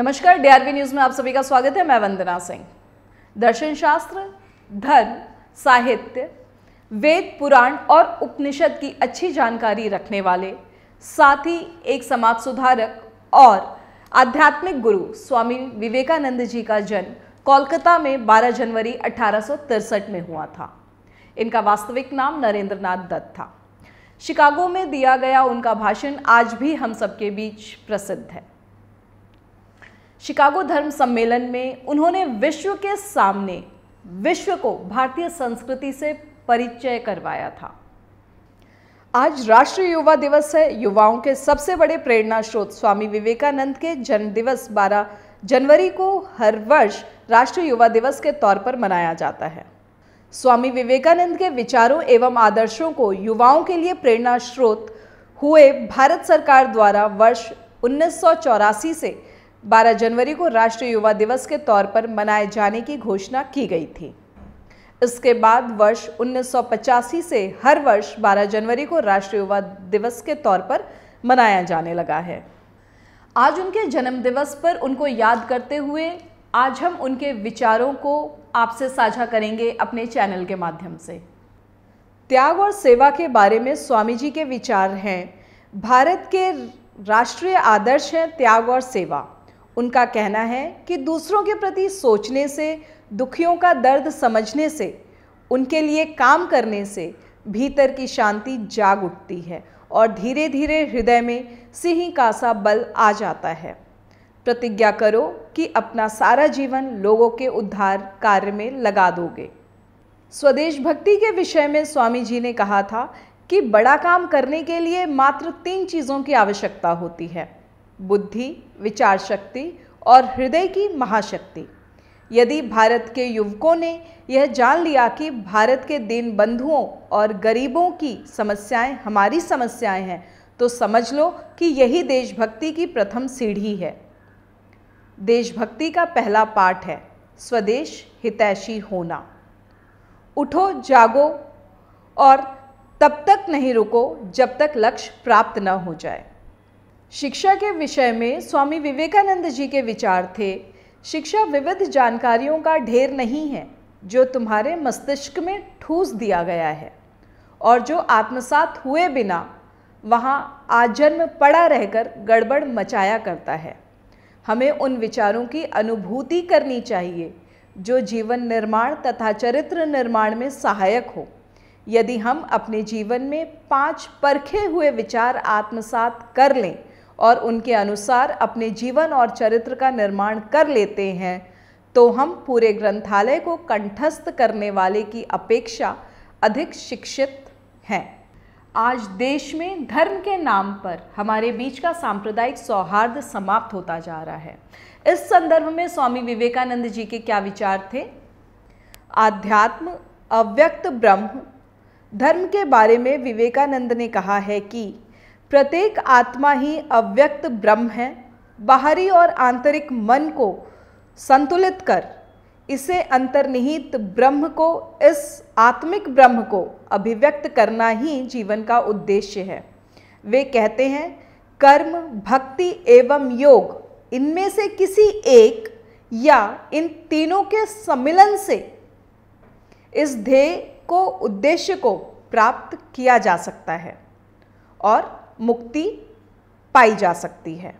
नमस्कार DRV news में आप सभी का स्वागत है मैं वंदना सिंह दर्शन शास्त्र धर्म साहित्य वेद पुराण और उपनिषद की अच्छी जानकारी रखने वाले साथ ही एक समाज सुधारक और आध्यात्मिक गुरु स्वामी विवेकानंद जी का जन्म कोलकाता में 12 जनवरी अठारह में हुआ था इनका वास्तविक नाम नरेंद्रनाथ दत्त था शिकागो में दिया गया उनका भाषण आज भी हम सबके बीच प्रसिद्ध है शिकागो धर्म सम्मेलन में उन्होंने विश्व के सामने विश्व को भारतीय संस्कृति से परिचय करवाया था आज राष्ट्रीय युवा दिवस है युवाओं के सबसे बड़े प्रेरणा स्रोत स्वामी विवेकानंद के जन्म दिवस 12 जनवरी को हर वर्ष राष्ट्रीय युवा दिवस के तौर पर मनाया जाता है स्वामी विवेकानंद के विचारों एवं आदर्शों को युवाओं के लिए प्रेरणा स्रोत हुए भारत सरकार द्वारा वर्ष उन्नीस से 12 जनवरी को राष्ट्रीय युवा दिवस के तौर पर मनाए जाने की घोषणा की गई थी इसके बाद वर्ष 1985 से हर वर्ष 12 जनवरी को राष्ट्रीय युवा दिवस के तौर पर मनाया जाने लगा है आज उनके जन्म दिवस पर उनको याद करते हुए आज हम उनके विचारों को आपसे साझा करेंगे अपने चैनल के माध्यम से त्याग और सेवा के बारे में स्वामी जी के विचार हैं भारत के राष्ट्रीय आदर्श हैं त्याग और सेवा उनका कहना है कि दूसरों के प्रति सोचने से दुखियों का दर्द समझने से उनके लिए काम करने से भीतर की शांति जाग उठती है और धीरे धीरे हृदय में सिंह का सा बल आ जाता है प्रतिज्ञा करो कि अपना सारा जीवन लोगों के उद्धार कार्य में लगा दोगे स्वदेश भक्ति के विषय में स्वामी जी ने कहा था कि बड़ा काम करने के लिए मात्र तीन चीज़ों की आवश्यकता होती है बुद्धि विचार शक्ति और हृदय की महाशक्ति यदि भारत के युवकों ने यह जान लिया कि भारत के दीन बंधुओं और गरीबों की समस्याएं हमारी समस्याएं हैं तो समझ लो कि यही देशभक्ति की प्रथम सीढ़ी है देशभक्ति का पहला पाठ है स्वदेश हितैषी होना उठो जागो और तब तक नहीं रुको जब तक लक्ष्य प्राप्त न हो जाए शिक्षा के विषय में स्वामी विवेकानंद जी के विचार थे शिक्षा विविध जानकारियों का ढेर नहीं है जो तुम्हारे मस्तिष्क में ठूस दिया गया है और जो आत्मसात हुए बिना वहाँ आजन्म पड़ा रहकर गड़बड़ मचाया करता है हमें उन विचारों की अनुभूति करनी चाहिए जो जीवन निर्माण तथा चरित्र निर्माण में सहायक हो यदि हम अपने जीवन में पांच परखे हुए विचार आत्मसात कर लें और उनके अनुसार अपने जीवन और चरित्र का निर्माण कर लेते हैं तो हम पूरे ग्रंथालय को कंठस्थ करने वाले की अपेक्षा अधिक शिक्षित हैं आज देश में धर्म के नाम पर हमारे बीच का सांप्रदायिक सौहार्द समाप्त होता जा रहा है इस संदर्भ में स्वामी विवेकानंद जी के क्या विचार थे आध्यात्म अव्यक्त ब्रह्म धर्म के बारे में विवेकानंद ने कहा है कि प्रत्येक आत्मा ही अव्यक्त ब्रह्म है बाहरी और आंतरिक मन को संतुलित कर इसे अंतर्निहित ब्रह्म को इस आत्मिक ब्रह्म को अभिव्यक्त करना ही जीवन का उद्देश्य है वे कहते हैं कर्म भक्ति एवं योग इनमें से किसी एक या इन तीनों के सम्मिलन से इस ध्येय को उद्देश्य को प्राप्त किया जा सकता है और मुक्ति पाई जा सकती है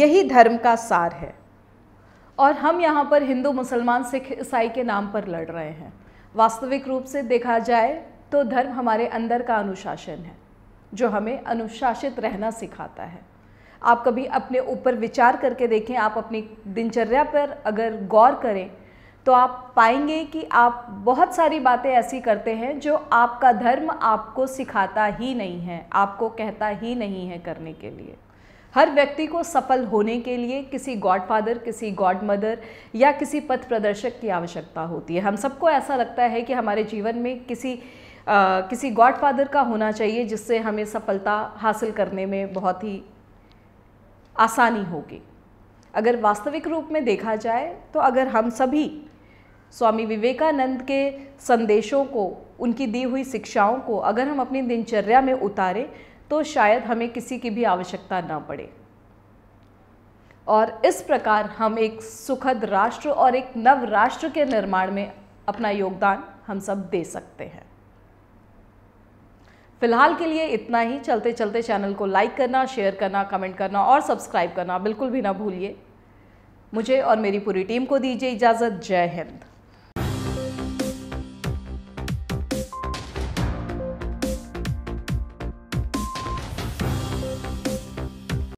यही धर्म का सार है और हम यहाँ पर हिंदू मुसलमान सिख ईसाई के नाम पर लड़ रहे हैं वास्तविक रूप से देखा जाए तो धर्म हमारे अंदर का अनुशासन है जो हमें अनुशासित रहना सिखाता है आप कभी अपने ऊपर विचार करके देखें आप अपनी दिनचर्या पर अगर गौर करें तो आप पाएंगे कि आप बहुत सारी बातें ऐसी करते हैं जो आपका धर्म आपको सिखाता ही नहीं है आपको कहता ही नहीं है करने के लिए हर व्यक्ति को सफल होने के लिए किसी गॉड फादर किसी गॉड मदर या किसी पथ प्रदर्शक की आवश्यकता होती है हम सबको ऐसा लगता है कि हमारे जीवन में किसी आ, किसी गॉड फादर का होना चाहिए जिससे हमें सफलता हासिल करने में बहुत ही आसानी होगी अगर वास्तविक रूप में देखा जाए तो अगर हम सभी स्वामी विवेकानंद के संदेशों को उनकी दी हुई शिक्षाओं को अगर हम अपनी दिनचर्या में उतारें तो शायद हमें किसी की भी आवश्यकता ना पड़े और इस प्रकार हम एक सुखद राष्ट्र और एक नव राष्ट्र के निर्माण में अपना योगदान हम सब दे सकते हैं फिलहाल के लिए इतना ही चलते चलते चैनल को लाइक करना शेयर करना कमेंट करना और सब्सक्राइब करना बिल्कुल भी ना भूलिए मुझे और मेरी पूरी टीम को दीजिए इजाज़त जय हिंद